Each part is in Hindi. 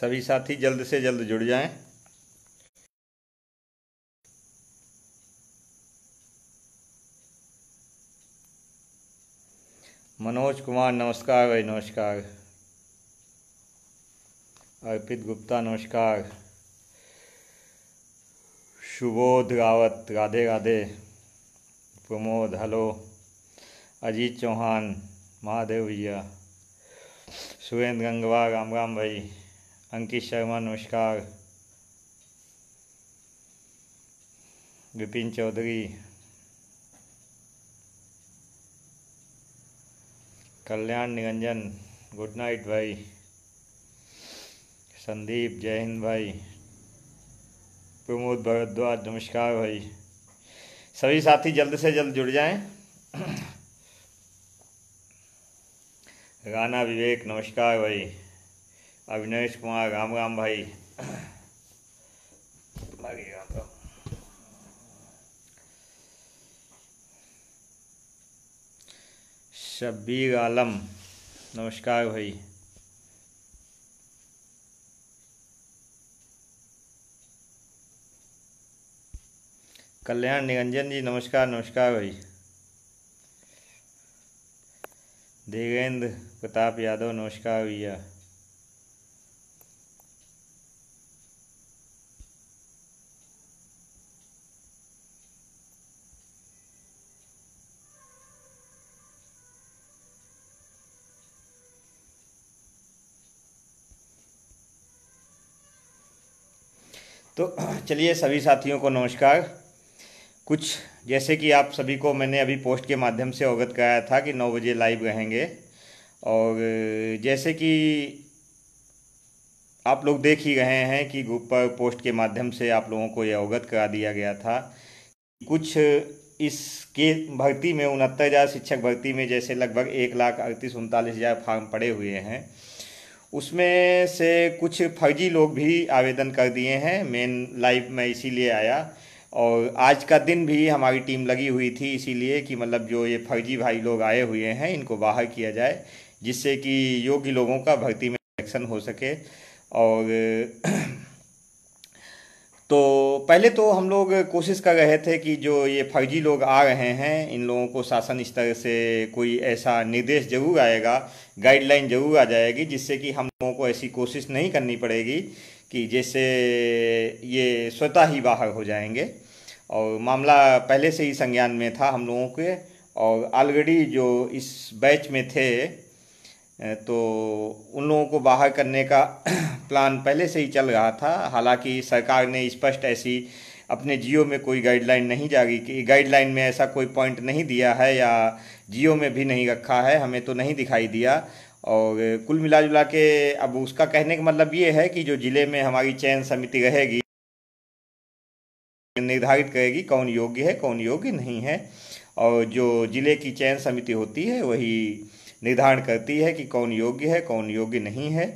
सभी साथी जल्द से जल्द जुड़ जाएं मनोज कुमार नमस्कार भाई नमस्कार अर्पित गुप्ता नमस्कार सुबोध रावत राधे राधे प्रमोद हेलो अजीत चौहान महादेव भैया सुरेंद्र गंगवा राम राम भाई अंकित शर्मा नमस्कार विपिन चौधरी कल्याण निरंजन गुड नाइट भाई संदीप जय हिंद भाई प्रमोद भरद्वाज नमस्कार भाई सभी साथी जल्द से जल्द जुड़ जाएं राना विवेक नमस्कार भाई अविनेश कुमार राम राम भाई तो। शब्बीर आलम नमस्कार भाई कल्याण निरंजन जी नमस्कार नमस्कार भाई देवेंद्र प्रताप यादव नमस्कार भैया तो चलिए सभी साथियों को नमस्कार कुछ जैसे कि आप सभी को मैंने अभी पोस्ट के माध्यम से अवगत कराया था कि नौ बजे लाइव रहेंगे और जैसे कि आप लोग देख ही रहे हैं कि ग्रुप पर पोस्ट के माध्यम से आप लोगों को यह अवगत करा दिया गया था कुछ इसके भर्ती में उनहत्तर हज़ार शिक्षक भर्ती में जैसे लगभग एक लाख अड़तीस उनतालीस हज़ार फार्म पड़े हुए हैं उसमें से कुछ फर्जी लोग भी आवेदन कर दिए हैं मेन लाइव में इसीलिए आया और आज का दिन भी हमारी टीम लगी हुई थी इसीलिए कि मतलब जो ये फर्जी भाई लोग आए हुए हैं इनको बाहर किया जाए जिससे कि योग्य लोगों का भर्ती में सिलेक्शन हो सके और तो पहले तो हम लोग कोशिश कर रहे थे कि जो ये फर्जी लोग आ रहे हैं इन लोगों को शासन स्तर से कोई ऐसा निर्देश जरूर आएगा गाइडलाइन जरूर आ जाएगी जिससे कि हम लोगों को ऐसी कोशिश नहीं करनी पड़ेगी कि जैसे ये स्वतः ही बाहर हो जाएंगे और मामला पहले से ही संज्ञान में था हम लोगों के और ऑलरेडी जो इस बैच में थे तो उन लोगों को बाहर करने का प्लान पहले से ही चल रहा था हालांकि सरकार ने स्पष्ट ऐसी अपने जियो में कोई गाइडलाइन नहीं जारी की गाइडलाइन में ऐसा कोई पॉइंट नहीं दिया है या जियो में भी नहीं रखा है हमें तो नहीं दिखाई दिया और कुल मिला जुला के अब उसका कहने का मतलब ये है कि जो ज़िले में हमारी चयन समिति रहेगी निर्धारित करेगी कौन योग्य है कौन योग्य नहीं है और जो ज़िले की चयन समिति होती है वही निर्धारण करती है कि कौन योग्य है कौन योग्य नहीं है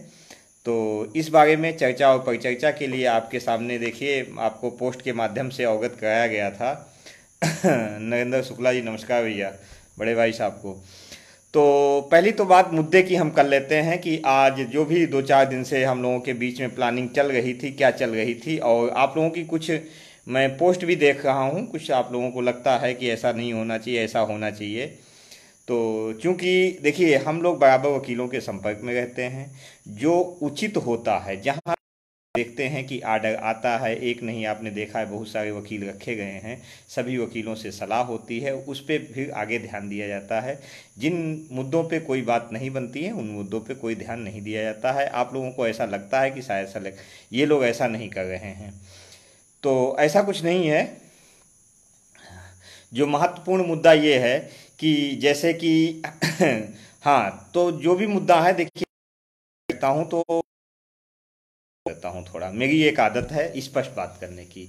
तो इस बारे में चर्चा और परिचर्चा के लिए आपके सामने देखिए आपको पोस्ट के माध्यम से अवगत कराया गया था नरेंद्र शुक्ला जी नमस्कार भैया बड़े भाई साहब को तो पहली तो बात मुद्दे की हम कर लेते हैं कि आज जो भी दो चार दिन से हम लोगों के बीच में प्लानिंग चल रही थी क्या चल रही थी और आप लोगों की कुछ मैं पोस्ट भी देख रहा हूँ कुछ आप लोगों को लगता है कि ऐसा नहीं होना चाहिए ऐसा होना चाहिए तो चूंकि देखिए हम लोग बराबर वकीलों के संपर्क में रहते हैं जो उचित होता है जहाँ देखते हैं कि आर्डर आता है एक नहीं आपने देखा है बहुत सारे वकील रखे गए हैं सभी वकीलों से सलाह होती है उस पर फिर आगे ध्यान दिया जाता है जिन मुद्दों पे कोई बात नहीं बनती है उन मुद्दों पे कोई ध्यान नहीं दिया जाता है आप लोगों को ऐसा लगता है कि शायद ऐसा ये लोग ऐसा नहीं कर रहे हैं तो ऐसा कुछ नहीं है जो महत्वपूर्ण मुद्दा ये है कि जैसे कि हाँ तो जो भी मुद्दा है देखिए देखता हूँ तो देता हूँ थोड़ा मेरी एक आदत है स्पष्ट बात करने की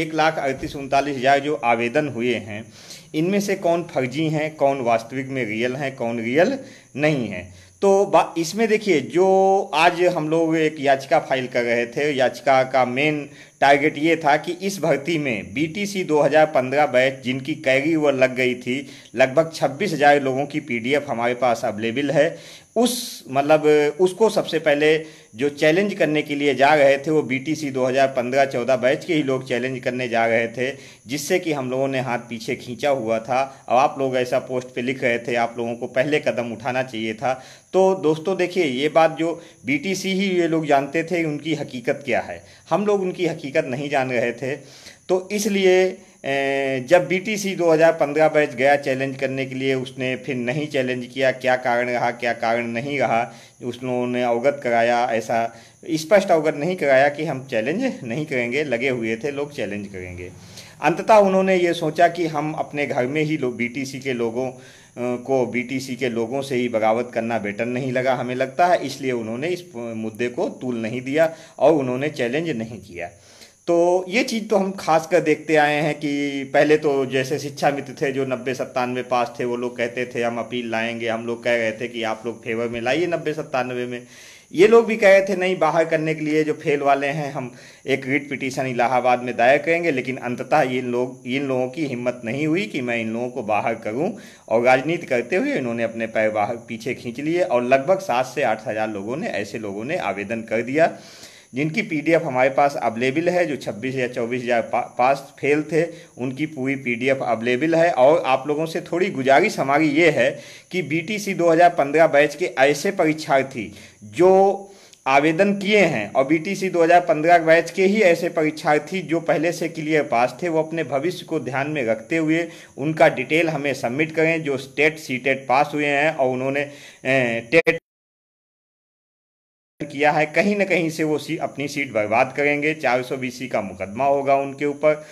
एक लाख अड़तीस उनतालीस हज़ार जो आवेदन हुए हैं इनमें से कौन फर्जी हैं कौन वास्तविक में रियल हैं कौन रियल नहीं है तो इसमें देखिए जो आज हम लोग एक याचिका फाइल कर रहे थे याचिका का मेन टारगेट ये था कि इस भर्ती में बीटीसी 2015 बैच जिनकी कैरी व लग गई थी लगभग 26,000 लोगों की पीडीएफ हमारे पास अवेलेबल है उस मतलब उसको सबसे पहले जो चैलेंज करने के लिए जा रहे थे वो बीटीसी 2015-14 बैच के ही लोग चैलेंज करने जा रहे थे जिससे कि हम लोगों ने हाथ पीछे खींचा हुआ था अब आप लोग ऐसा पोस्ट पे लिख रहे थे आप लोगों को पहले कदम उठाना चाहिए था तो दोस्तों देखिए ये बात जो बीटीसी ही ये लोग जानते थे उनकी हकीकत क्या है हम लोग उनकी हकीकत नहीं जान रहे थे तो इसलिए जब बीटीसी 2015 बैच गया चैलेंज करने के लिए उसने फिर नहीं चैलेंज किया क्या कारण रहा क्या कारण नहीं रहा उसने अवगत कराया ऐसा स्पष्ट अवगत नहीं कराया कि हम चैलेंज नहीं करेंगे लगे हुए थे लोग चैलेंज करेंगे अंततः उन्होंने ये सोचा कि हम अपने घर में ही लोग बीटीसी के लोगों को बीटीसी के लोगों से ही बगावत करना बेटर नहीं लगा हमें लगता है इसलिए उन्होंने इस मुद्दे को तूल नहीं दिया और उन्होंने चैलेंज नहीं किया तो ये चीज़ तो हम खास कर देखते आए हैं कि पहले तो जैसे शिक्षा मित्र थे जो नब्बे सत्तानवे पास थे वो लोग कहते थे हम अपील लाएंगे हम लोग कह रहे थे कि आप लोग फेवर में लाइए नब्बे सत्तानवे में ये लोग भी कह रहे थे नहीं बाहर करने के लिए जो फेल वाले हैं हम एक रिट पिटीशन इलाहाबाद में दायर करेंगे लेकिन अंततः ये लोग इन लोगों की हिम्मत नहीं हुई कि मैं इन लोगों को बाहर करूं और राजनीति करते हुए इन्होंने अपने पैर बाहर पीछे खींच लिए और लगभग सात से आठ हज़ार लोगों ने ऐसे लोगों ने आवेदन कर दिया जिनकी पीडीएफ हमारे पास अवेलेबल है जो 26 या 24 हज़ार पा, पास फेल थे उनकी पूरी पीडीएफ अवेलेबल है और आप लोगों से थोड़ी गुजारिश हमारी ये है कि बीटीसी 2015 बैच के ऐसे परीक्षार्थी जो आवेदन किए हैं और बीटीसी 2015 बैच के ही ऐसे परीक्षार्थी जो पहले से क्लियर पास थे वो अपने भविष्य को ध्यान में रखते हुए उनका डिटेल हमें सबमिट करें जो स्टेट सी टेट पास हुए हैं और उन्होंने टेट किया है कहीं ना कहीं से वो सी, अपनी सीट बर्बाद करेंगे चार सौ का मुकदमा होगा उनके ऊपर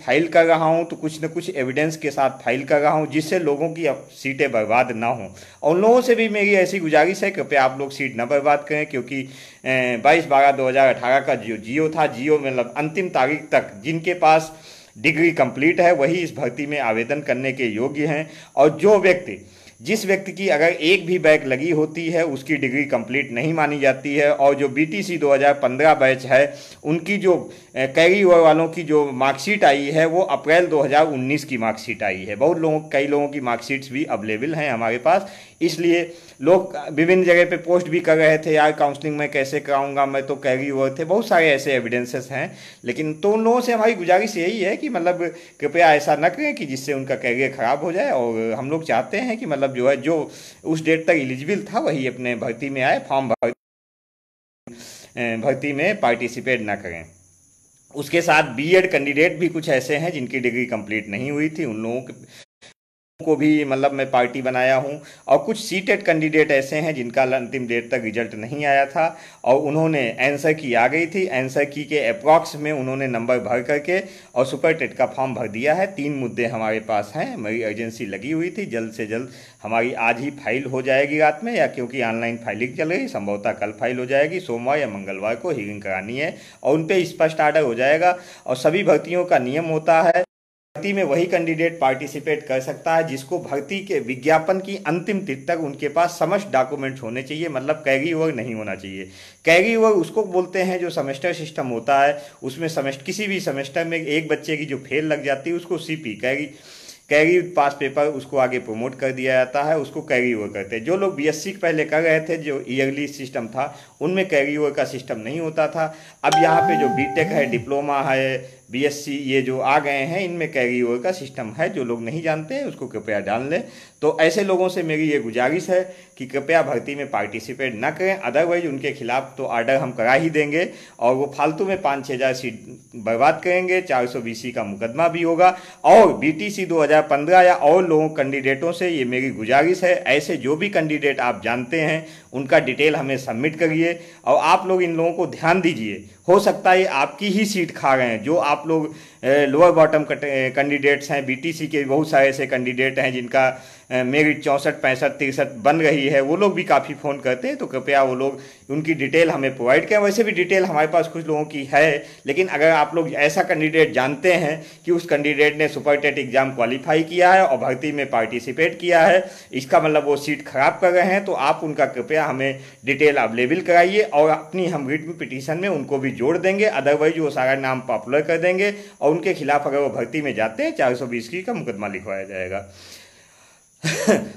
फाइल कर रहा हूं तो कुछ न कुछ एविडेंस के साथ फाइल कर रहा हूं जिससे लोगों की सीटें बर्बाद ना हों और लोगों से भी मेरी ऐसी गुजारिश है कृपया आप लोग सीट ना बर्बाद करें क्योंकि 22 बारह 2018 का जो जियो था जियो मतलब अंतिम तारीख तक जिनके पास डिग्री कंप्लीट है वही इस भर्ती में आवेदन करने के योग्य हैं और जो व्यक्ति जिस व्यक्ति की अगर एक भी बैच लगी होती है उसकी डिग्री कंप्लीट नहीं मानी जाती है और जो बीटीसी 2015 बैच है उनकी जो कैरी ओवर वालों की जो मार्कशीट आई है वो अप्रैल 2019 की मार्कशीट आई है बहुत लोगों कई लोगों की मार्कशीट्स भी अवेलेबल हैं हमारे पास इसलिए लोग विभिन्न जगह पे पोस्ट भी कर रहे थे यार काउंसलिंग में कैसे कराऊंगा मैं तो कैरी हुए थे बहुत सारे ऐसे एविडेंसेस हैं लेकिन तो उन लोगों से हमारी गुजारिश यही है कि मतलब कृपया ऐसा न करें कि जिससे उनका कैरियर ख़राब हो जाए और हम लोग चाहते हैं कि मतलब जो है जो उस डेट तक एलिजिबल था वही अपने भर्ती में आए फॉर्म भर्ती में पार्टिसिपेट ना करें उसके साथ बीएड कैंडिडेट भी कुछ ऐसे हैं जिनकी डिग्री कंप्लीट नहीं हुई थी उन लोगों के को भी मतलब मैं पार्टी बनाया हूं और कुछ सीटेड कैंडिडेट ऐसे हैं जिनका अंतिम डेट तक रिजल्ट नहीं आया था और उन्होंने आंसर की आ गई थी आंसर की के अप्रॉक्स में उन्होंने नंबर भर करके और सुपर टेट का फॉर्म भर दिया है तीन मुद्दे हमारे पास हैं मेरी एजेंसी लगी हुई थी जल्द से जल्द हमारी आज ही फाइल हो जाएगी रात में या क्योंकि ऑनलाइन फाइलिंग चल रही संभवतः कल फाइल हो जाएगी सोमवार या मंगलवार को हियरिंग करानी है और उन पर स्पष्ट आर्डर हो जाएगा और सभी भर्तियों का नियम होता है भर्ती में वही कैंडिडेट पार्टिसिपेट कर सकता है जिसको भर्ती के विज्ञापन की अंतिम तिथि तक उनके पास समस्त डॉक्यूमेंट होने चाहिए मतलब कैगी वर्ग नहीं होना चाहिए कैगी वर्ग उसको बोलते हैं जो सेमेस्टर सिस्टम होता है उसमें सेमेस्टर किसी भी सेमेस्टर में एक बच्चे की जो फेल लग जाती है उसको पी कैगी कैगी पास पेपर उसको आगे प्रमोट कर दिया जाता है उसको कैरी ओवर करते हैं जो लोग बीएससी पहले कर रहे थे जो ईयरली सिस्टम था उनमें कैरी ओवर का सिस्टम नहीं होता था अब यहाँ पे जो बी है डिप्लोमा है बीएससी ये जो आ गए हैं इनमें कैरी ओवर का सिस्टम है जो लोग नहीं जानते हैं उसको कृपया जान लें तो ऐसे लोगों से मेरी ये गुजारिश है कि कृपया भर्ती में पार्टिसिपेट ना करें अदरवाइज उनके खिलाफ तो आर्डर हम करा ही देंगे और वो फालतू में पाँच छः हज़ार सीट बर्बाद करेंगे चार सौ सी का मुकदमा भी होगा और बी टी सी दो हज़ार पंद्रह या और लोगों कैंडिडेटों से ये मेरी गुजारिश है ऐसे जो भी कैंडिडेट आप जानते हैं उनका डिटेल हमें सबमिट करिए और आप लोग इन लोगों को ध्यान दीजिए हो सकता है आपकी ही सीट खा गए हैं जो आप लोग लोअर बॉटम कैंडिडेट्स हैं बीटीसी के बहुत सारे ऐसे कैंडिडेट हैं जिनका मेरिट चौंसठ पैंसठ तिरसठ बन रही है वो लोग भी काफ़ी फ़ोन करते हैं तो कृपया वो लोग उनकी डिटेल हमें प्रोवाइड करें वैसे भी डिटेल हमारे पास कुछ लोगों की है लेकिन अगर आप लोग ऐसा कैंडिडेट जानते हैं कि उस कैंडिडेट ने सुपर टेट एग्ज़ाम क्वालिफाई किया है और भर्ती में पार्टिसिपेट किया है इसका मतलब वो सीट खराब कर रहे हैं तो आप उनका कृपया हमें डिटेल अवेलेबल कराइए और अपनी हम रिट पिटीशन में उनको भी जोड़ देंगे अदरवाइज वो सारा नाम पॉपुलर कर देंगे और उनके खिलाफ अगर वो भर्ती में जाते हैं चार सौ बीस की का मुकदमा लिखवाया जाएगा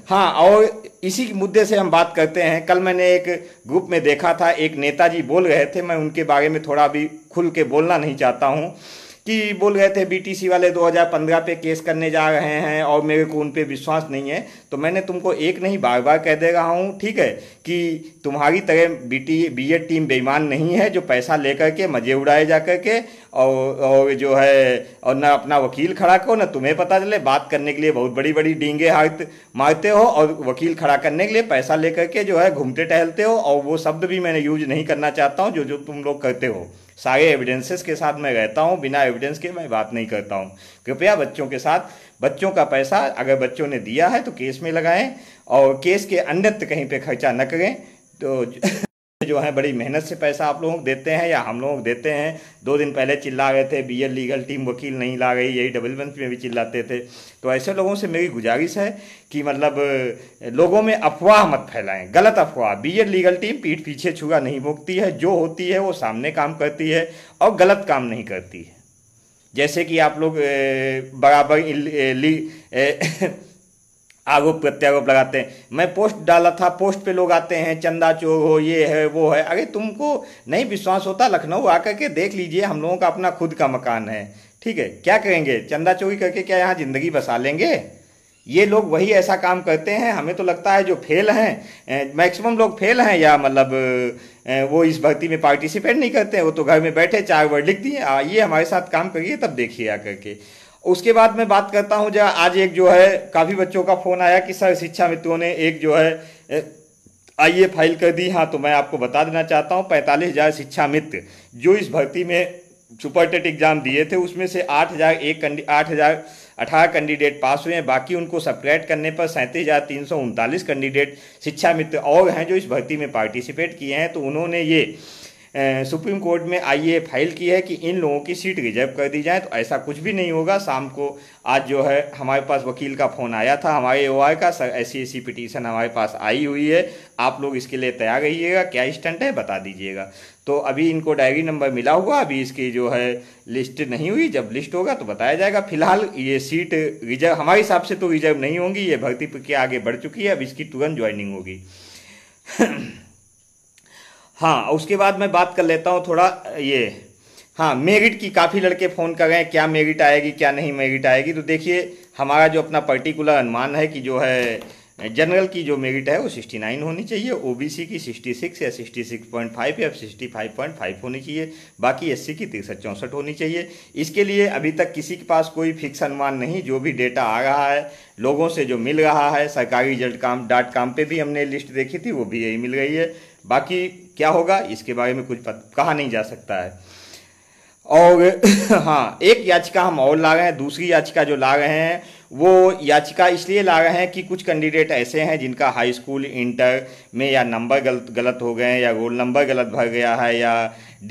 हाँ और इसी मुद्दे से हम बात करते हैं कल मैंने एक ग्रुप में देखा था एक नेताजी बोल रहे थे मैं उनके बारे में थोड़ा अभी खुल के बोलना नहीं चाहता हूँ कि बोल रहे थे बीटीसी वाले 2015 पे केस करने जा रहे हैं और मेरे को उन पर विश्वास नहीं है तो मैंने तुमको एक नहीं बार बार कह दे रहा हूँ ठीक है कि तुम्हारी तरह बीटी बीएड टीम बेईमान नहीं है जो पैसा लेकर के मजे उड़ाए जा कर के और, और जो है और ना अपना वकील खड़ा करो ना तुम्हें पता चले बात करने के लिए बहुत बड़ी बड़ी डींगे हाथ मारते हो और वकील खड़ा करने के लिए पैसा लेकर के जो है घूमते टहलते हो और वो शब्द भी मैंने यूज नहीं करना चाहता हूँ जो जो तुम लोग करते हो सारे एविडेंसेस के साथ मैं रहता हूँ बिना एविडेंस के मैं बात नहीं करता हूँ कृपया बच्चों के साथ बच्चों का पैसा अगर बच्चों ने दिया है तो केस में लगाएं और केस के अन्यत्र कहीं पे खर्चा न करें तो जो है बड़ी मेहनत से पैसा आप लोगों को देते हैं या हम लोग देते हैं दो दिन पहले चिल्ला गए थे बीएल लीगल टीम वकील नहीं ला गई यही डबल मंथ में भी चिल्लाते थे तो ऐसे लोगों से मेरी गुजारिश है कि मतलब लोगों में अफवाह मत फैलाएं गलत अफवाह बीएल लीगल टीम पीठ पीछे छुआ नहीं भोगती है जो होती है वो सामने काम करती है और गलत काम नहीं करती है जैसे कि आप लोग बराबर आरोप प्रत्यारोप लगाते हैं मैं पोस्ट डाला था पोस्ट पे लोग आते हैं चंदा चोर हो ये है वो है अरे तुमको नहीं विश्वास होता लखनऊ आकर के देख लीजिए हम लोगों का अपना खुद का मकान है ठीक है क्या करेंगे चंदा चोरी करके क्या यहाँ ज़िंदगी बसा लेंगे ये लोग वही ऐसा काम करते हैं हमें तो लगता है जो फेल हैं मैक्सिमम लोग फेल हैं या मतलब वो इस भर्ती में पार्टिसिपेट नहीं करते हैं वो तो घर में बैठे चार वर्ड लिख दिए ये हमारे साथ काम करिए तब देखिए आकर के उसके बाद मैं बात करता हूँ जहाँ आज एक जो है काफ़ी बच्चों का फ़ोन आया कि सर शिक्षा मित्रों ने एक जो है आई फाइल कर दी हाँ तो मैं आपको बता देना चाहता हूँ पैंतालीस हज़ार शिक्षा मित्र जो इस भर्ती में सुपर टेट एग्ज़ाम दिए थे उसमें से आठ हज़ार एक आठ हज़ार अठारह कैंडिडेट पास हुए हैं बाकी उनको सब्ट्रैक्ट करने पर सैंतीस हज़ार तीन सौ उनतालीस कैंडिडेट शिक्षा मित्र और हैं जो इस भर्ती में पार्टिसिपेट किए हैं तो उन्होंने ये सुप्रीम कोर्ट में आई फाइल की है कि इन लोगों की सीट रिजर्व कर दी जाए तो ऐसा कुछ भी नहीं होगा शाम को आज जो है हमारे पास वकील का फ़ोन आया था हमारे ओ का सर ऐसी ऐसी पिटीशन हमारे पास आई हुई है आप लोग इसके लिए तैयार रहिएगा क्या स्टंट है बता दीजिएगा तो अभी इनको डायरी नंबर मिला हुआ अभी इसकी जो है लिस्ट नहीं हुई जब लिस्ट होगा तो बताया जाएगा फिलहाल ये सीट रिजर्व हमारे हिसाब से तो रिजर्व नहीं होंगी ये भर्ती प्रक्रिया आगे बढ़ चुकी है अब इसकी तुरंत ज्वाइनिंग होगी हाँ उसके बाद मैं बात कर लेता हूँ थोड़ा ये हाँ मेरिट की काफ़ी लड़के फ़ोन कर रहे हैं क्या मेरिट आएगी क्या नहीं मेरिट आएगी तो देखिए हमारा जो अपना पर्टिकुलर अनुमान है कि जो है जनरल की जो मेरिट है वो 69 होनी चाहिए ओबीसी की 66 या 66.5 या 65.5 होनी चाहिए बाकी एससी की तिरसठ चौंसठ होनी चाहिए इसके लिए अभी तक किसी के पास कोई फिक्स अनुमान नहीं जो भी डेटा आ रहा है लोगों से जो मिल रहा है सरकारी रिजल्ट काम डॉट काम पर भी हमने लिस्ट देखी थी वो भी यही मिल रही है बाकी क्या होगा इसके बारे में कुछ कहा नहीं जा सकता है और हाँ एक याचिका हम और ला रहे हैं दूसरी याचिका जो ला रहे हैं वो याचिका इसलिए ला रहे हैं कि कुछ कैंडिडेट ऐसे हैं जिनका हाई स्कूल इंटर में या नंबर गलत गलत हो गए हैं या रोल नंबर गलत भर गया है या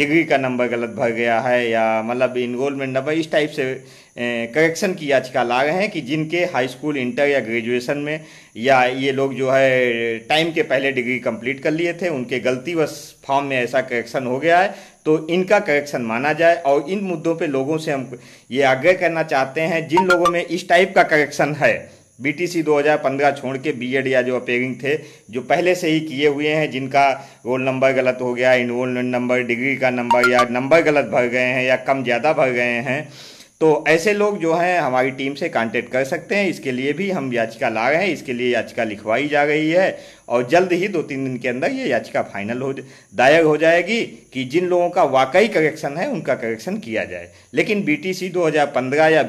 डिग्री का नंबर गलत भर गया है या मतलब इनरोलमेंट नंबर इस टाइप से करेक्शन की याचिका ला रहे हैं कि जिनके हाई स्कूल इंटर या ग्रेजुएशन में या ये लोग जो है टाइम के पहले डिग्री कंप्लीट कर लिए थे उनके गलतीवश फॉर्म में ऐसा करेक्शन हो गया है तो इनका करेक्शन माना जाए और इन मुद्दों पे लोगों से हम ये आग्रह करना चाहते हैं जिन लोगों में इस टाइप का करेक्शन है बीटीसी 2015 छोड़ के बीएड या जो अपेयरिंग थे जो पहले से ही किए हुए हैं जिनका रोल नंबर गलत हो गया इनरोलमेंट नंबर डिग्री का नंबर या नंबर गलत भर गए हैं या कम ज़्यादा भर गए हैं तो ऐसे लोग जो हैं हमारी टीम से कांटेक्ट कर सकते हैं इसके लिए भी हम याचिका ला रहे हैं इसके लिए याचिका लिखवाई जा रही है और जल्द ही दो तीन दिन के अंदर ये याचिका फाइनल हो दायर हो जाएगी कि जिन लोगों का वाकई करेक्शन है उनका करेक्शन किया जाए लेकिन बी हज़ार पंद्रह या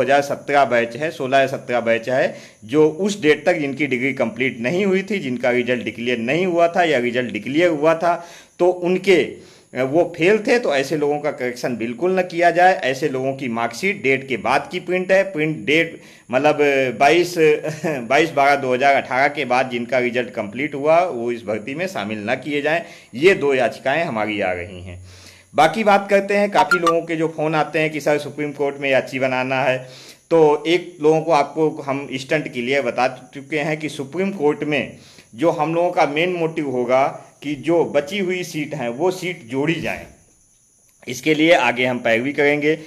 हज़ार सत्रह बैच है सोलह या सत्रह बैच है जो उस डेट तक जिनकी डिग्री कंप्लीट नहीं हुई थी जिनका रिजल्ट डिक्लेयर नहीं हुआ था या रिजल्ट डिक्लेयर हुआ था तो उनके वो फेल थे तो ऐसे लोगों का करेक्शन बिल्कुल न किया जाए ऐसे लोगों की मार्कशीट डेट के बाद की प्रिंट है प्रिंट डेट मतलब 22 22 बारह 2018 के बाद जिनका रिजल्ट कंप्लीट हुआ वो इस भर्ती में शामिल न किए जाएं ये दो याचिकाएं हमारी आ रही हैं बाकी बात करते हैं काफ़ी लोगों के जो फ़ोन आते हैं कि सर सुप्रीम कोर्ट में याची बनाना है तो एक लोगों को आपको हम स्टंट के लिए बता चुके हैं कि सुप्रीम कोर्ट में जो हम लोगों का मेन मोटिव होगा कि जो बची हुई सीट हैं वो सीट जोड़ी जाए इसके लिए आगे हम पैरवी करेंगे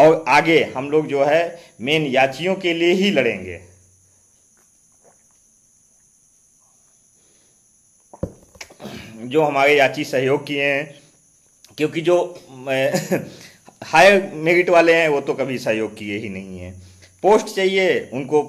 और आगे हम लोग जो है मेन याचियों के लिए ही लड़ेंगे जो हमारे याची सहयोग किए हैं क्योंकि जो हायर मेरिट वाले हैं वो तो कभी सहयोग किए ही नहीं हैं पोस्ट चाहिए उनको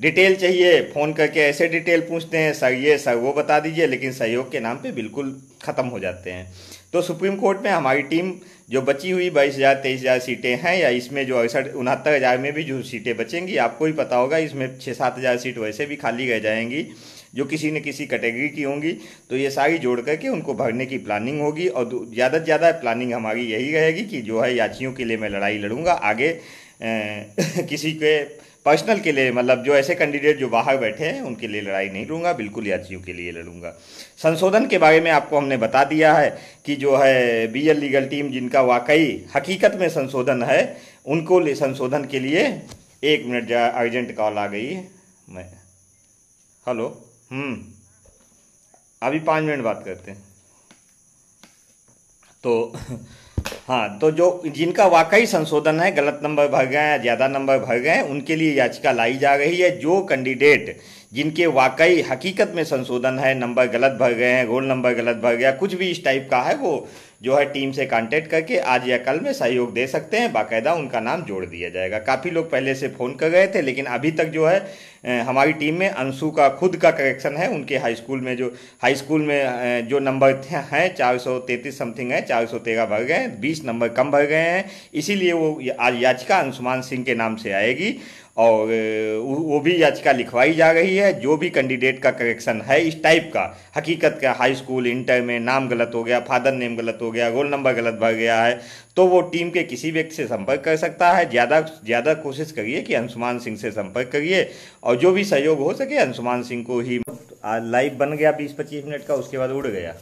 डिटेल चाहिए फ़ोन करके ऐसे डिटेल पूछते हैं सर ये सर वो बता दीजिए लेकिन सहयोग के नाम पे बिल्कुल ख़त्म हो जाते हैं तो सुप्रीम कोर्ट में हमारी टीम जो बची हुई बाईस हज़ार तेईस हज़ार सीटें हैं या इसमें जो अड़सठ उनहत्तर हज़ार में भी जो सीटें बचेंगी आपको ही पता होगा इसमें छः सात हज़ार सीट वैसे भी खाली रह जाएंगी जो किसी न किसी कैटेगरी की होंगी तो ये सारी जोड़ करके उनको भरने की प्लानिंग होगी और ज़्यादा से ज़्यादा प्लानिंग हमारी यही रहेगी कि जो है याचियों के लिए मैं लड़ाई लड़ूंगा आगे किसी के पर्सनल के लिए मतलब जो ऐसे कैंडिडेट जो बाहर बैठे हैं उनके लिए लड़ाई नहीं लूँगा बिल्कुल यात्रियों के लिए लड़ूंगा संशोधन के बारे में आपको हमने बता दिया है कि जो है बी लीगल टीम जिनका वाकई हकीकत में संशोधन है उनको संशोधन के लिए एक मिनट जो अर्जेंट कॉल आ गई मैं हेलो हम्म, अभी पाँच मिनट बात करते हैं तो हाँ तो जो जिनका वाकई संशोधन है गलत नंबर भर गए हैं ज़्यादा नंबर भर गए हैं उनके लिए याचिका लाई जा रही है जो कैंडिडेट जिनके वाकई हकीकत में संशोधन है नंबर गलत भर गए हैं रोल नंबर गलत भर गया कुछ भी इस टाइप का है वो जो है टीम से कांटेक्ट करके आज या कल में सहयोग दे सकते हैं बाकायदा उनका नाम जोड़ दिया जाएगा काफ़ी लोग पहले से फ़ोन कर गए थे लेकिन अभी तक जो है हमारी टीम में अंशु का खुद का करेक्शन है उनके हाई स्कूल में जो हाई स्कूल में जो नंबर हैं चार सौ तैंतीस समथिंग है चार सौ तेरह भर गए बीस नंबर कम भर गए हैं इसीलिए वो आज याचिका अंशुमान सिंह के नाम से आएगी और वो भी याचिका लिखवाई जा रही है जो भी कैंडिडेट का करेक्शन है इस टाइप का हकीकत का हाई स्कूल इंटर में नाम गलत हो गया फादर नेम गलत हो गया रोल नंबर गलत भर गया है तो वो टीम के किसी व्यक्ति से संपर्क कर सकता है ज़्यादा ज़्यादा कोशिश करिए कि अंशुमान सिंह से संपर्क करिए और जो भी सहयोग हो सके अंशुमान सिंह को ही लाइव बन गया बीस पच्चीस मिनट का उसके बाद उड़ गया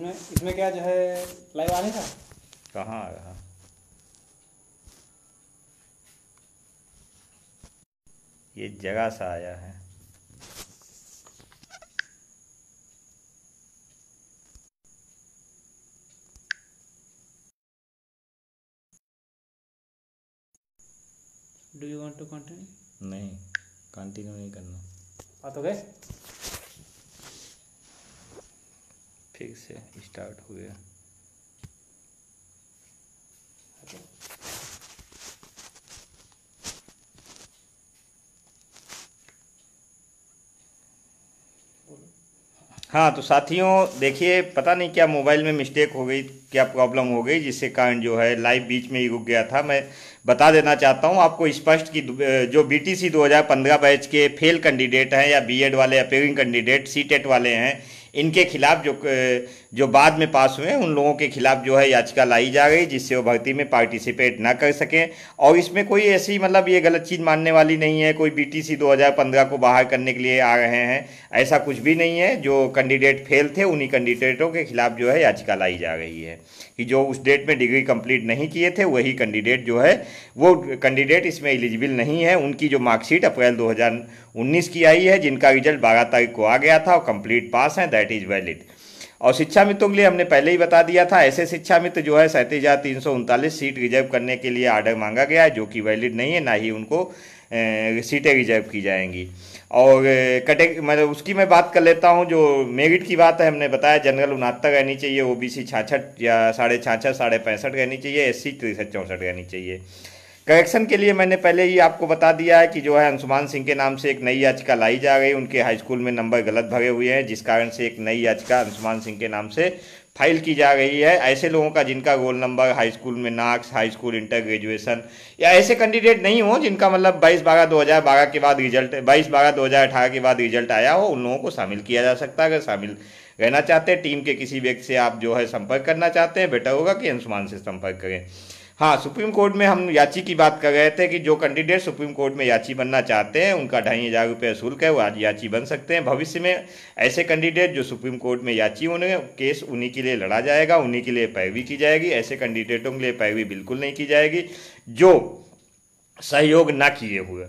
इसमें इसमें क्या जो है लाइव आने का कहाँ आ रहा ये जगह सा आया है do you want to continue नहीं कंटिन्यू नहीं करना आ हाँ तो गए फिर से स्टार्ट हो गया हाँ तो साथियों देखिए पता नहीं क्या मोबाइल में मिस्टेक हो गई क्या प्रॉब्लम हो गई जिससे कारण जो है लाइव बीच में ही रुक गया था मैं बता देना चाहता हूँ आपको स्पष्ट कि जो बीटीसी 2015 बैच के फेल कैंडिडेट हैं या बीएड वाले अपेयरिंग कैंडिडेट सीटेट वाले हैं इनके खिलाफ जो जो बाद में पास हुए उन लोगों के खिलाफ जो है याचिका लाई जा गई जिससे वो भर्ती में पार्टिसिपेट ना कर सकें और इसमें कोई ऐसी मतलब ये गलत चीज़ मानने वाली नहीं है कोई बीटीसी 2015 को बाहर करने के लिए आ रहे हैं ऐसा कुछ भी नहीं है जो कैंडिडेट फेल थे उन्हीं कैंडिडेटों के खिलाफ जो है याचिका लाई जा रही है कि जो उस डेट में डिग्री कंप्लीट नहीं किए थे वही कैंडिडेट जो है वो कैंडिडेट इसमें एलिजिबल नहीं है उनकी जो मार्कशीट अप्रैल 2019 की आई है जिनका रिजल्ट बारह तारीख को आ गया था और कंप्लीट पास हैं दैट इज़ वैलिड और शिक्षा मित्रों के लिए हमने पहले ही बता दिया था ऐसे शिक्षा मित्र जो है सैंतीस हज़ार तीन सौ उनतालीस सीट रिजर्व करने के लिए आर्डर मांगा गया है जो कि वैलिड नहीं है ना ही उनको सीटें रिजर्व की जाएंगी और कटे मतलब उसकी मैं बात कर लेता हूँ जो मेरिट की बात है हमने बताया जनरल उनहत्तर रहनी चाहिए ओबीसी छाछठ या साढ़े छाछठ साढ़े पैंसठ रहनी चाहिए एस सी तिरसठ चौंसठ रहनी चाहिए करेक्शन के लिए मैंने पहले ही आपको बता दिया है कि जो है अंशुमान सिंह के नाम से एक नई याचिका लाई जा गई उनके हाई स्कूल में नंबर गलत भरे हुए हैं जिस कारण से एक नई याचिका अंशुमान सिंह के नाम से फाइल की जा रही है ऐसे लोगों का जिनका रोल नंबर हाई स्कूल में नाक्स हाई स्कूल इंटर ग्रेजुएशन या ऐसे कैंडिडेट नहीं हो जिनका मतलब 22 बारह 2012 के बाद रिजल्ट 22 बारह 2018 के बाद रिजल्ट आया हो उन लोगों को शामिल किया जा सकता है अगर शामिल रहना चाहते हैं टीम के किसी व्यक्ति से आप जो है संपर्क करना चाहते हैं बेटर होगा कि अंशुमान से संपर्क करें हाँ सुप्रीम कोर्ट में हम याची की बात कर रहे थे कि जो कैंडिडेट सुप्रीम कोर्ट में याची बनना चाहते हैं उनका ढाई हज़ार रुपये शुल्क है वो आज याची बन सकते हैं भविष्य में ऐसे कैंडिडेट जो सुप्रीम कोर्ट में याची होने केस उन्हीं के लिए लड़ा जाएगा उन्हीं के लिए पैरवी की जाएगी ऐसे कैंडिडेटों के लिए पैरवी बिल्कुल नहीं की जाएगी जो सहयोग ना किए हुए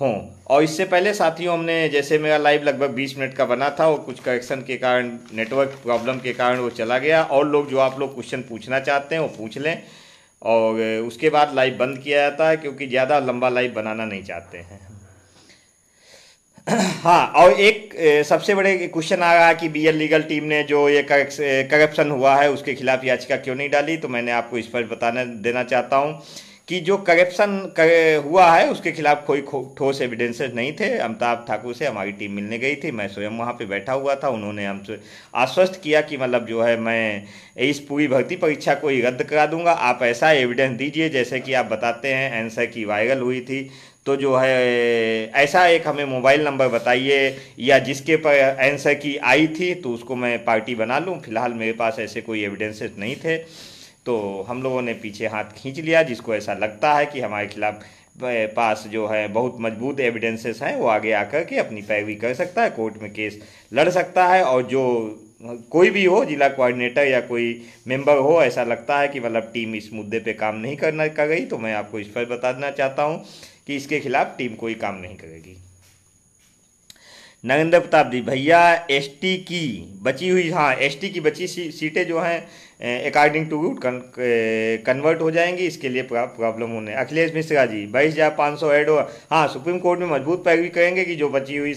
हों और इससे पहले साथियों हमने जैसे मेरा लाइव लगभग 20 मिनट का बना था और कुछ करेक्शन के कारण नेटवर्क प्रॉब्लम के कारण वो चला गया और लोग जो आप लोग क्वेश्चन पूछना चाहते हैं वो पूछ लें और उसके बाद लाइव बंद किया जाता है क्योंकि ज़्यादा लंबा लाइव बनाना नहीं चाहते हैं हाँ और एक सबसे बड़े क्वेश्चन आ रहा है कि एल लीगल टीम ने जो ये करप्शन हुआ है उसके खिलाफ याचिका क्यों नहीं डाली तो मैंने आपको इस पर बताना देना चाहता हूँ कि जो करप्शन कर, हुआ है उसके खिलाफ कोई ठोस एविडेंसेस नहीं थे अमिताभ ठाकुर से हमारी टीम मिलने गई थी मैं स्वयं वहाँ पे बैठा हुआ था उन्होंने हमसे आश्वस्त किया कि मतलब जो है मैं इस पूरी भर्ती परीक्षा को ही रद्द करा दूंगा आप ऐसा एविडेंस दीजिए जैसे कि आप बताते हैं आंसर की वायरल हुई थी तो जो है ऐसा एक हमें मोबाइल नंबर बताइए या जिसके पर आंसर की आई थी तो उसको मैं पार्टी बना लूँ फिलहाल मेरे पास ऐसे कोई एविडेंसेस नहीं थे तो हम लोगों ने पीछे हाथ खींच लिया जिसको ऐसा लगता है कि हमारे खिलाफ पास जो है बहुत मजबूत एविडेंसेस हैं वो आगे आकर के अपनी पैरवी कर सकता है कोर्ट में केस लड़ सकता है और जो कोई भी हो जिला कोऑर्डिनेटर या कोई मेंबर हो ऐसा लगता है कि मतलब टीम इस मुद्दे पे काम नहीं करना कर गई तो मैं आपको इस पर बता देना चाहता हूँ कि इसके खिलाफ टीम कोई काम नहीं करेगी नगेंद्र प्रताप जी भैया एसटी की बची हुई हाँ एसटी की बची सीटें जो हैं अकॉर्डिंग टू कन, कन्वर्ट हो जाएंगी इसके लिए प्रॉब्लम होने अखिलेश मिश्रा जी बाईस हज़ार पाँच सौ एड हो हाँ सुप्रीम कोर्ट में मजबूत पैरवी करेंगे कि जो बची हुई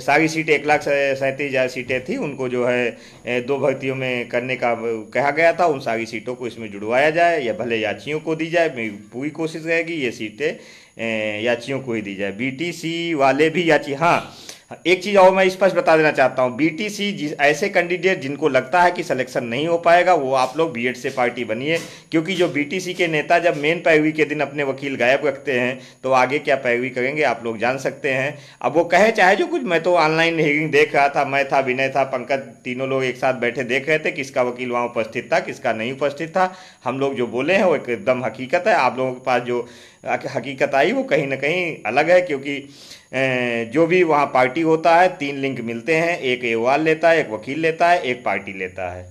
सारी सीटें एक लाख सैंतीस हज़ार सीटें थी उनको जो है दो भर्तियों में करने का कहा गया था उन सारी सीटों को इसमें जुड़वाया जाए या भले याचियों को दी जाए पूरी कोशिश रहेगी ये सीटें याचियों को ही दी जाए बी वाले भी याची हाँ एक चीज़ और मैं स्पष्ट बता देना चाहता हूँ बीटीसी ऐसे कैंडिडेट जिनको लगता है कि सिलेक्शन नहीं हो पाएगा वो आप लोग बीएड से पार्टी बनिए क्योंकि जो बीटीसी के नेता जब मेन पैरवी के दिन अपने वकील गायब रखते हैं तो आगे क्या पैरवी करेंगे आप लोग जान सकते हैं अब वो कहे चाहे जो कुछ मैं तो ऑनलाइन हियरिंग देख रहा था मैं था विनय था पंकज तीनों लोग एक साथ बैठे देख रहे थे किसका वकील वहाँ उपस्थित था किसका नहीं उपस्थित था हम लोग जो बोले हैं वो एकदम हकीकत है आप लोगों के पास जो हकीकत आई वो कहीं ना कहीं अलग है क्योंकि जो भी वहाँ पार्टी होता है तीन लिंक मिलते हैं एक एवाल लेता है एक वकील लेता है एक पार्टी लेता है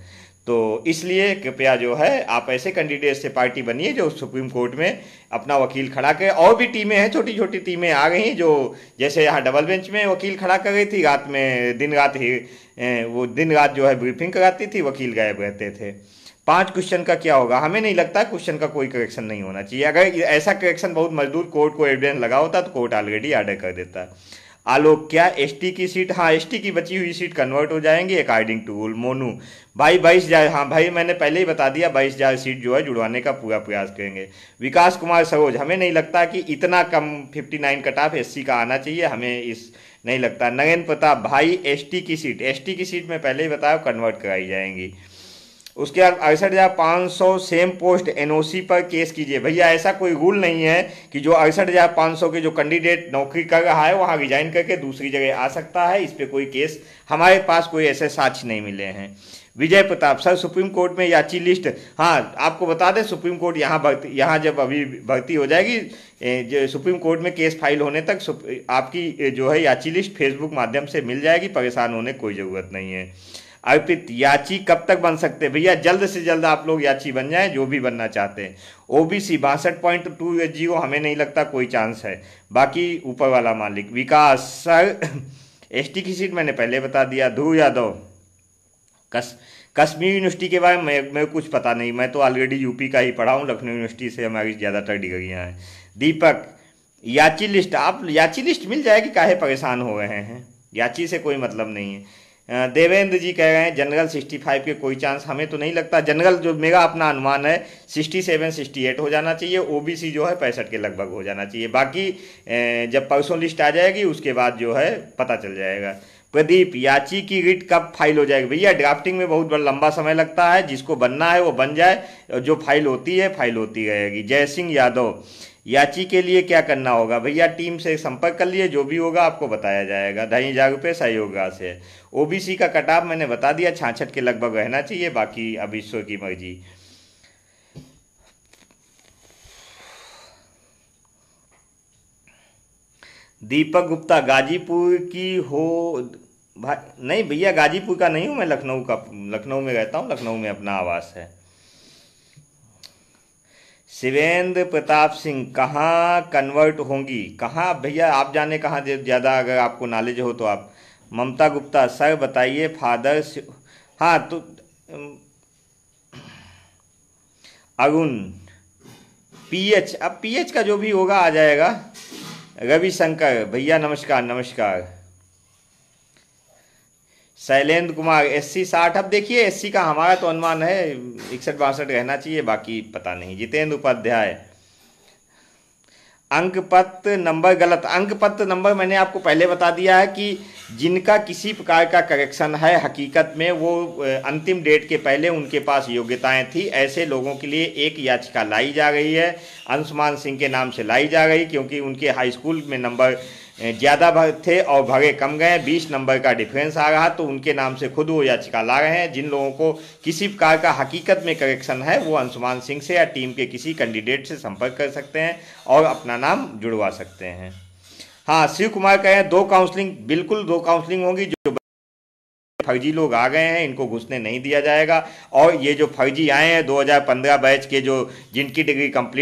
तो इसलिए कृपया जो है आप ऐसे कैंडिडेट से पार्टी बनिए जो सुप्रीम कोर्ट में अपना वकील खड़ा करें और भी टीमें हैं छोटी छोटी टीमें आ गई जो जैसे यहाँ डबल बेंच में वकील खड़ा कर गई थी रात में दिन रात ही वो दिन रात जो है ब्रीफिंग कराती थी वकील गायब रहते थे पांच क्वेश्चन का क्या होगा हमें नहीं लगता क्वेश्चन का कोई करेक्शन नहीं होना चाहिए अगर ऐसा करेक्शन बहुत मजदूर कोर्ट को एविडेंस लगा होता तो कोर्ट ऑलरेडी आर्डर कर देता आलोक क्या एस की सीट हाँ एस की बची हुई सीट कन्वर्ट हो जाएंगी अकॉर्डिंग टू रूल मोनू भाई बाईस हजार हाँ भाई मैंने पहले ही बता दिया बाईस हजार सीट जो है जुड़वाने का पूरा प्रयास करेंगे विकास कुमार सरोज हमें नहीं लगता कि इतना कम fifty nine cut offs का आना चाहिए हमें इस नहीं लगता नगेन्द्र प्रताप भाई एस की सीट एस की सीट में पहले ही बताया कन्वर्ट कराई जाएंगी उसके बाद अड़सठ हज़ार पाँच सौ सेम पोस्ट एनओसी पर केस कीजिए भैया ऐसा कोई रूल नहीं है कि जो अड़सठ हज़ार पाँच सौ के जो कैंडिडेट नौकरी कर रहा है वहाँ रिजाइन करके दूसरी जगह आ सकता है इस पर कोई केस हमारे पास कोई ऐसे साक्ष नहीं मिले हैं Vijay Pratap sir Supreme Court में याची लिस्ट हाँ आपको बता दें सुप्रीम कोर्ट यहाँ भर्ती यहाँ जब अभी भर्ती हो जाएगी जो सुप्रीम कोर्ट में केस फाइल होने तक आपकी जो है याची लिस्ट फेसबुक माध्यम से मिल जाएगी परेशान होने कोई ज़रूरत नहीं है अर्पित याची कब तक बन सकते हैं भैया जल्द से जल्द आप लोग याची बन जाएं जो भी बनना चाहते हैं ओबीसी बासठ पॉइंट टू जीरो हमें नहीं लगता कोई चांस है बाकी ऊपर वाला मालिक विकास सर एस की सीट मैंने पहले बता दिया ध्रुव यादव कस कश्मीर यूनिवर्सिटी के बारे में मैं कुछ पता नहीं मैं तो ऑलरेडी यूपी का ही पढ़ा हूँ लखनऊ यूनिवर्सिटी से हमारी ज़्यादातर डिग्रियाँ हैं दीपक याची लिस्ट आप याची लिस्ट मिल जाएगी काहे परेशान हो रहे हैं याची से कोई मतलब नहीं है देवेंद्र जी कह रहे हैं जनरल 65 के कोई चांस हमें तो नहीं लगता जनरल जो मेरा अपना अनुमान है 67 68 हो जाना चाहिए ओबीसी जो है पैंसठ के लगभग हो जाना चाहिए बाकी जब परसों लिस्ट आ जाएगी उसके बाद जो है पता चल जाएगा प्रदीप याची की रिट कब फाइल हो जाएगी भैया ड्राफ्टिंग में बहुत बड़ा लंबा समय लगता है जिसको बनना है वो बन जाए जो फाइल होती है फाइल होती रहेगी जय सिंह यादव याची के लिए क्या करना होगा भैया टीम से संपर्क कर लिए जो भी होगा आपको बताया जाएगा धनी हजार रुपये से ओबीसी का कटाव मैंने बता दिया छाछठ के लगभग रहना चाहिए बाकी अब ईश्वर की मर्जी दीपक गुप्ता गाजीपुर की हो भाई नहीं भैया गाजीपुर का नहीं हूँ मैं लखनऊ का लखनऊ में रहता हूँ लखनऊ में अपना आवास है शिवेंद्र प्रताप सिंह कहाँ कन्वर्ट होंगी कहाँ भैया आप जाने कहाँ ज़्यादा अगर आपको नॉलेज हो तो आप ममता गुप्ता सर बताइए फादर हाँ तो अरुण पीएच अब पीएच का जो भी होगा आ जाएगा रविशंकर भैया नमस्कार नमस्कार शैलेंद्र कुमार एससी साठ अब देखिए एससी का हमारा तो अनुमान है इकसठ बासठ रहना चाहिए बाकी पता नहीं जितेंद्र उपाध्याय अंक पत्र नंबर गलत अंक पत्र नंबर मैंने आपको पहले बता दिया है कि जिनका किसी प्रकार का करेक्शन है हकीकत में वो अंतिम डेट के पहले उनके पास योग्यताएं थी ऐसे लोगों के लिए एक याचिका लाई जा रही है अंशुमान सिंह के नाम से लाई जा रही क्योंकि उनके हाई स्कूल में नंबर ज़्यादा थे और भगे कम गए बीस नंबर का डिफरेंस आ रहा तो उनके नाम से खुद वो याचिका ला रहे हैं जिन लोगों को किसी प्रकार का हकीकत में करेक्शन है वो अंशुमान सिंह से या टीम के किसी कैंडिडेट से संपर्क कर सकते हैं और अपना नाम जुड़वा सकते हैं हाँ शिव कुमार कह दो काउंसलिंग बिल्कुल दो काउंसलिंग होगी जो फर्जी लोग आ गए हैं इनको घुसने नहीं दिया जाएगा और ये जो फर्जी आए हैं 2015 बैच के जो जिनकी डिग्री कंप्लीट